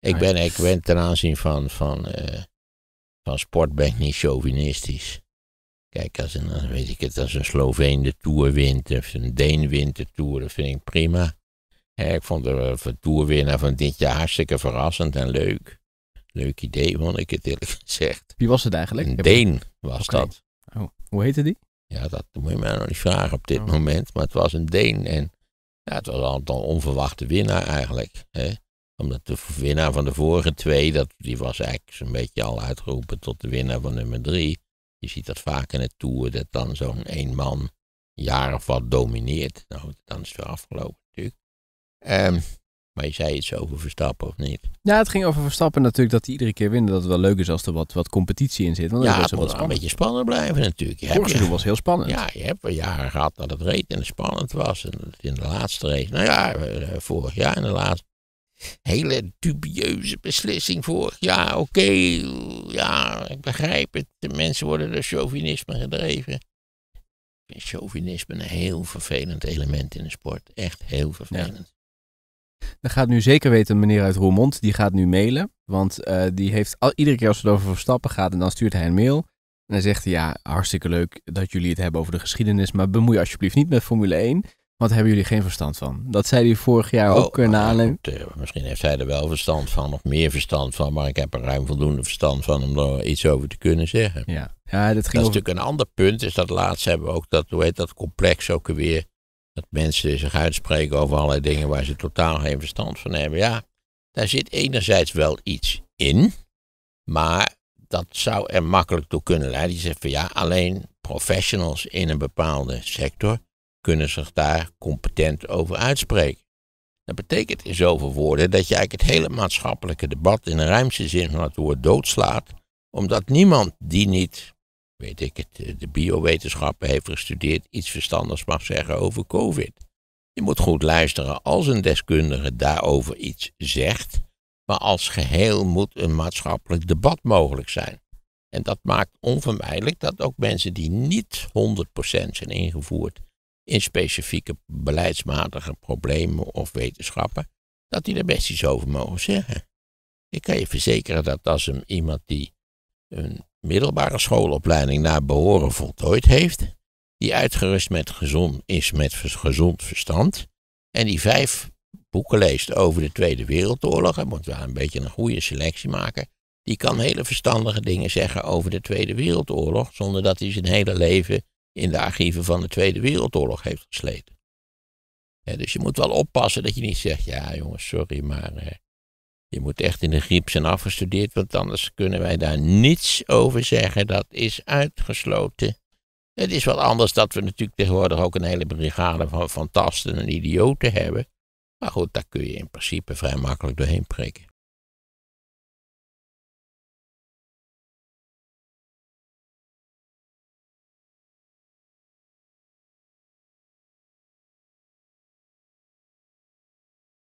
Ik ben, ik ben ten aanzien van, van, eh, van sport ben ik niet chauvinistisch. Kijk, als een, weet ik het, als een Sloveen de Tour wint of een Deen wint de Tour, dat vind ik prima. ik vond de, de eh, Tourwinnaar van dit jaar hartstikke verrassend en leuk. Leuk idee, vond ik het eerlijk gezegd. Wie was het eigenlijk? Een Deen was dat. Oh, hoe heette die? Ja, dat moet je mij nog niet vragen op dit oh. moment, maar het was een Deen en ja, het was al een onverwachte winnaar eigenlijk. Hè? Omdat de winnaar van de vorige twee, dat, die was eigenlijk zo'n beetje al uitgeroepen tot de winnaar van nummer drie. Je ziet dat vaak in het toer, dat dan zo'n één man jaar of wat domineert. Nou, dan is het wel afgelopen natuurlijk. Ehm, maar je zei iets over Verstappen of niet? Ja, het ging over Verstappen natuurlijk dat hij iedere keer winnen. Dat het wel leuk is als er wat, wat competitie in zit. Want ja, het een beetje spannend blijven natuurlijk. Vorig seizoen was heel spannend. Ja, je hebt jaren gehad dat het reed en spannend was. En in de laatste race, nou ja, eh, vorig jaar in de laatste hele dubieuze beslissing voor. Ja, Oké, ja, ik begrijp het. De mensen worden door chauvinisme gedreven. Ik vind chauvinisme een heel vervelend element in de sport. Echt heel vervelend. Dan gaat nu zeker weten een meneer uit Roermond. Die gaat nu mailen. Want eh, die heeft al, iedere keer als het over Verstappen gaat en dan stuurt hij een mail. En dan zegt hij, ja, hartstikke leuk dat jullie het hebben over de geschiedenis. Maar bemoei alsjeblieft niet met Formule 1. Wat hebben jullie geen verstand van? Dat zei hij vorig jaar ook kunnen oh, oh, eh, misschien heeft hij er wel verstand van, of meer verstand van, maar ik heb er ruim voldoende verstand van om er iets over te kunnen zeggen. Ja, ja dat, ging is natuurlijk een ander punt, is dat laatst hebben we ook dat, hoe heet dat complex ook weer, dat mensen zich uitspreken over allerlei dingen waar ze totaal geen verstand van hebben. Ja, daar zit enerzijds wel iets in, maar dat zou er makkelijk toe kunnen leiden. Je zegt van ja, alleen professionals in een bepaalde sector kunnen zich daar competent over uitspreken. Dat betekent in zoveel woorden dat je eigenlijk het hele maatschappelijke debat in de ruimste zin van het woord doodslaat, omdat niemand die niet, weet ik het, de biowetenschappen heeft gestudeerd, iets verstandigs mag zeggen over COVID. Je moet goed luisteren als een deskundige daarover iets zegt, maar als geheel moet een maatschappelijk debat mogelijk zijn. En dat maakt onvermijdelijk dat ook mensen die niet 100% zijn ingevoerd in specifieke beleidsmatige problemen of wetenschappen, dat die er best iets over mogen zeggen. Ik kan je verzekeren dat als een, iemand die een middelbare schoolopleiding naar behoren voltooid heeft, die uitgerust met gezond, is met gezond verstand en die vijf boeken leest over de Tweede Wereldoorlog, dan moeten we een beetje een goede selectie maken, die kan hele verstandige dingen zeggen over de Tweede Wereldoorlog, zonder dat hij zijn hele leven in de archieven van de Tweede Wereldoorlog heeft gesleten. dus je moet wel oppassen dat je niet zegt, ja jongens, sorry, maar eh, je moet echt in de griep zijn afgestudeerd, want anders kunnen wij daar niets over zeggen. Dat is uitgesloten. Het is wat anders dat we natuurlijk tegenwoordig ook een hele brigade van fantasten en idioten hebben. Maar goed, daar kun je in principe vrij makkelijk doorheen prikken.